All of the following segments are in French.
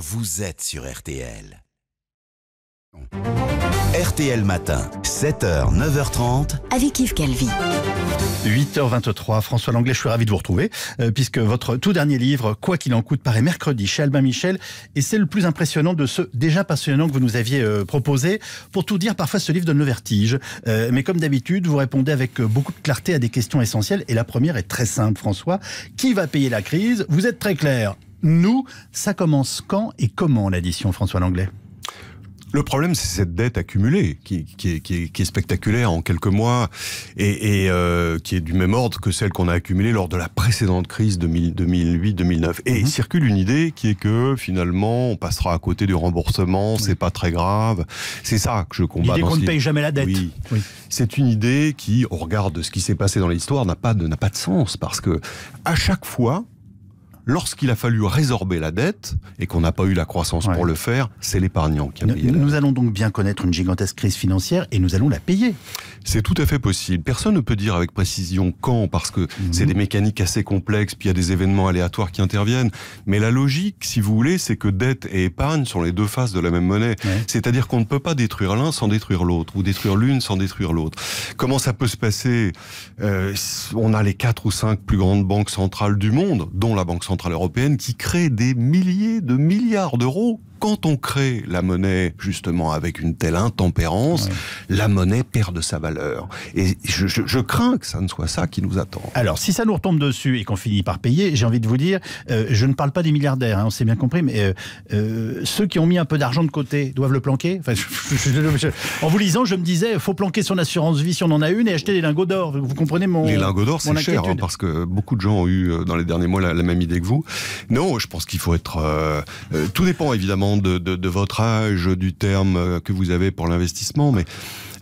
vous êtes sur RTL. RTL Matin, 7h, 9h30. Avec Yves Calvi. 8h23, François Langlais, je suis ravi de vous retrouver, euh, puisque votre tout dernier livre, Quoi qu'il en coûte, paraît mercredi chez Albin Michel, et c'est le plus impressionnant de ce déjà passionnant que vous nous aviez euh, proposé. Pour tout dire, parfois ce livre donne le vertige, euh, mais comme d'habitude, vous répondez avec beaucoup de clarté à des questions essentielles, et la première est très simple, François. Qui va payer la crise Vous êtes très clair, nous, ça commence quand et comment l'addition, François Langlais le problème, c'est cette dette accumulée qui, est, spectaculaire en quelques mois et, euh, qui est du même ordre que celle qu'on a accumulée lors de la précédente crise 2008-2009. Et il mhm. circule une idée qui est que finalement, on passera à côté du remboursement, c'est pas très grave. C'est ça que je combats. L'idée qu'on ne paye jamais la dette. C'est une idée qui, au regard de ce qui s'est passé dans l'histoire, n'a pas, de, pas de sens parce que à chaque fois, lorsqu'il a fallu résorber la dette et qu'on n'a pas eu la croissance pour le faire, c'est l'épargnant qui a nous, payé. Nous, nous allons donc bien connaître une gigantesque crise financière et nous allons la payer. C'est tout à fait possible. Personne ne peut dire avec précision quand, parce que mhm. c'est des mécaniques assez complexes, puis il y a des événements aléatoires qui interviennent. Mais la logique, si vous voulez, c'est que dette et épargne sont les deux faces de la même monnaie. C'est-à-dire qu'on ne peut pas détruire l'un sans détruire l'autre, ou détruire l'une sans détruire l'autre. Comment ça peut se passer euh, On a les quatre ou cinq plus grandes banques centrales du monde, dont la Banque centrale Centrale Européenne qui crée des milliers de milliards d'euros quand on crée la monnaie justement avec une telle intempérance, la monnaie perd de sa valeur. Et je, crains que ça ne soit ça qui nous attend. Alors, si ça nous retombe dessus et qu'on finit par payer, j'ai envie de vous dire, euh, je ne parle pas des milliardaires, hein, on s'est bien compris, mais euh, euh, ceux qui ont mis un peu d'argent de côté doivent le planquer. en vous lisant, je me disais, faut planquer son assurance vie si on en a une et acheter des lingots d'or. Vous comprenez mon Les lingots d'or, c'est cher hein, parce que beaucoup de gens ont eu dans les derniers mois la même idée que vous. Non, je pense qu'il faut être. tout dépend évidemment de, votre âge, du terme euh, que vous avez pour l'investissement, mais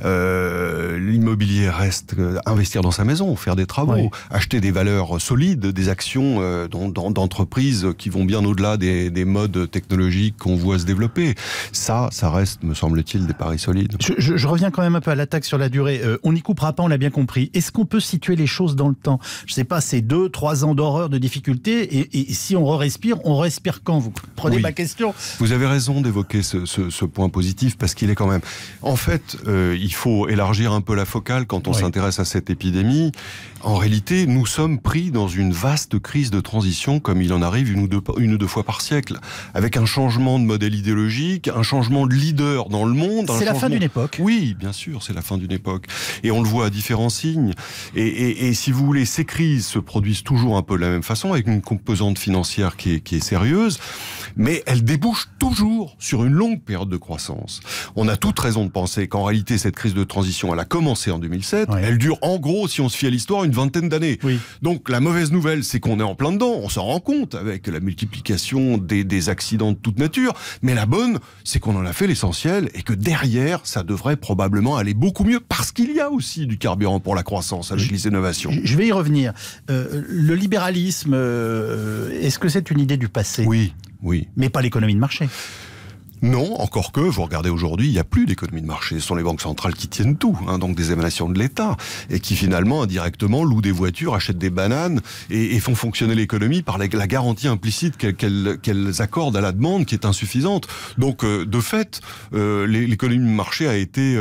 euh, l'immobilier reste euh, investir dans sa maison, faire des travaux, acheter des valeurs solides, des actions d'entreprises qui vont bien au-delà des, modes technologiques qu'on voit se développer. Ça, ça reste, me semble-t-il, des paris solides. Je, reviens quand même un peu à la taxe sur la durée. on n'y coupera pas, on l'a bien compris. Est-ce qu'on peut situer les choses dans le temps Je ne sais pas, c'est deux, trois ans d'horreur, de difficultés, et, si on re respire on respire quand Vous prenez ma question. Vous avez raison d'évoquer ce, point positif parce qu'il est quand même. En fait, euh, il faut élargir un peu la focale quand on s'intéresse à cette épidémie. En réalité, nous sommes pris dans une vaste crise de transition, comme il en arrive une ou deux, une fois par siècle, avec un changement de modèle idéologique, un changement de leader dans le monde. C'est la fin d'une époque. Oui, bien sûr, c'est la fin d'une époque. Et on le voit à différents signes. Et, si vous voulez, ces crises se produisent toujours un peu de la même façon, avec une composante financière qui est, sérieuse, mais elle débouche toujours sur une longue période de croissance. On a toute raison de penser qu'en réalité, cette crise de transition, elle a commencé en 2007. Elle dure, en gros, si on se fie à l'histoire, une vingtaine d'années. Donc, la mauvaise nouvelle, c'est qu'on est en plein dedans. On s'en rend compte avec la multiplication des, accidents de toute nature. Mais la bonne, c'est qu'on en a fait l'essentiel et que derrière, ça devrait probablement aller beaucoup mieux parce qu'il y a aussi du carburant pour la croissance, avec les innovations. Je vais y revenir. Euh, le libéralisme, euh, est-ce que c'est une idée du passé Oui oui. Mais pas l'économie de marché. Non, encore que, vous regardez aujourd'hui, il n'y a plus d'économie de marché. Ce sont les banques centrales qui tiennent tout, hein, donc des émanations de l'État, et qui finalement, indirectement, louent des voitures, achètent des bananes, et, font fonctionner l'économie par la, garantie implicite qu'elles accordent à la demande, qui est insuffisante. Donc, euh, de fait, euh, l'économie de marché a été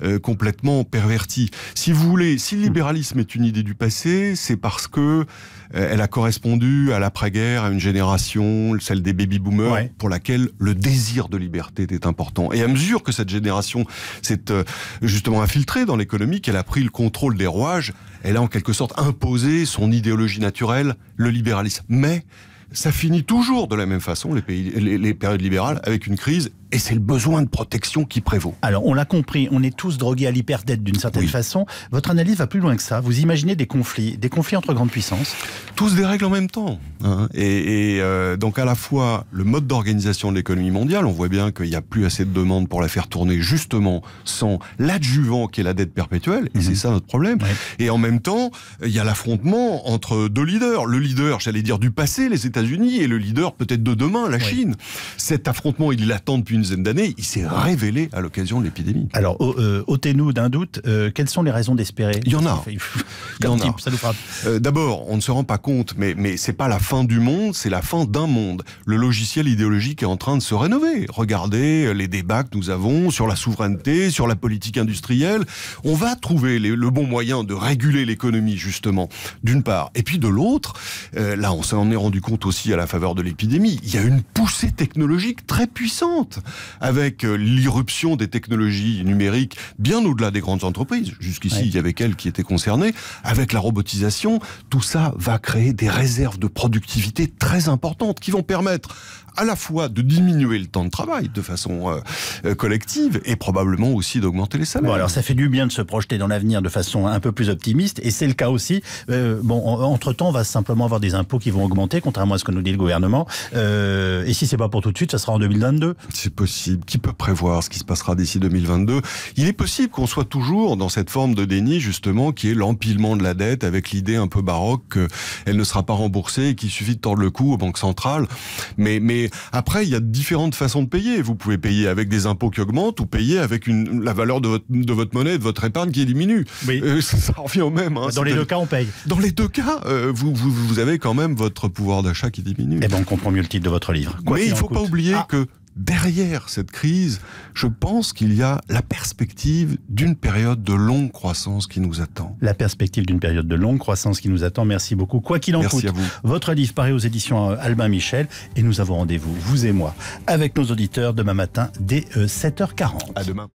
euh, complètement pervertie. Si vous voulez, si le libéralisme est une idée du passé, c'est parce que euh, elle a correspondu à l'après-guerre, à une génération, celle des baby-boomers, pour laquelle le désir de liberté était important. Et à mesure que cette génération s'est euh, justement infiltrée dans l'économie, qu'elle a pris le contrôle des rouages, elle a en quelque sorte imposé son idéologie naturelle, le libéralisme. Mais ça finit toujours de la même façon, les, pays, les périodes libérales, avec une crise et c'est le besoin de protection qui prévaut. Alors, on l'a compris, on est tous drogués à l'hyperdette d'une certaine façon. Votre analyse va plus loin que ça. Vous imaginez des conflits, des conflits entre grandes puissances Tous des règles en même temps. Hein. Et, euh, donc, à la fois, le mode d'organisation de l'économie mondiale, on voit bien qu'il n'y a plus assez de demandes pour la faire tourner, justement, sans l'adjuvant qui est la dette perpétuelle. Et mhm. c'est ça notre problème. Et en même temps, il y a l'affrontement entre deux leaders. Le leader, j'allais dire, du passé, les États-Unis, et le leader peut-être de demain, la Chine. Cet affrontement, il l'attend depuis une dizaine d'années, il s'est révélé à l'occasion de l'épidémie. Alors, euh, ôtez-nous d'un doute, euh, quelles sont les raisons d'espérer Il y en a. Il y en a. Euh, d'abord, on ne se rend pas compte, mais, mais c'est pas la fin du monde, c'est la fin d'un monde. Le logiciel idéologique est en train de se rénover. Regardez les débats que nous avons sur la souveraineté, sur la politique industrielle. On va trouver le bon moyen de réguler l'économie, justement, d'une part. Et puis de l'autre, là, on s'en est rendu compte aussi à la faveur de l'épidémie, il y a une poussée technologique très puissante avec euh, l'irruption des technologies numériques, bien au-delà des grandes entreprises, jusqu'ici il y avait qu'elles qui étaient concernées, avec la robotisation, tout ça va créer des réserves de productivité très importantes qui vont permettre à la fois de diminuer le temps de travail de façon euh, euh, collective et probablement aussi d'augmenter les salaires. Bon, alors ça fait du bien de se projeter dans l'avenir de façon un peu plus optimiste et c'est le cas aussi. bon, entre-temps, on va simplement avoir des impôts qui vont augmenter, contrairement à ce que nous dit le gouvernement. et si c'est pas pour tout de suite, ça sera en 2022. C'est possible Qui peut prévoir ce qui se passera d'ici 2022 Il est possible qu'on soit toujours dans cette forme de déni, justement, qui est l'empilement de la dette avec l'idée un peu baroque qu'elle ne sera pas remboursée et qu'il suffit de tordre le cou aux banques centrales. Mais, mais après, il y a différentes façons de payer. Vous pouvez payer avec des impôts qui augmentent ou payer avec une, la valeur de votre, de votre monnaie, de votre épargne qui diminue. Oui. Euh, ça revient au même. Hein, dans les deux cas, on paye. Dans les deux cas, euh, vous, vous, avez quand même votre pouvoir d'achat qui diminue. Et ben, on comprend mieux le titre de votre livre. Quoi mais il ne faut pas oublier ah. que derrière cette crise, je pense qu'il y a la perspective d'une période de longue croissance qui nous attend. La perspective d'une période de longue croissance qui nous attend. Merci beaucoup. Quoi qu'il en Merci coûte, vous. votre livre paraît aux éditions euh, Albin Michel et nous avons rendez-vous, vous et moi, avec nos auditeurs demain matin dès 7h40. Euh, à demain.